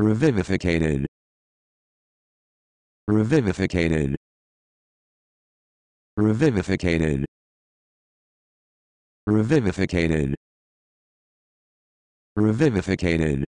revivificated revivificated revivificated revivificated revivificated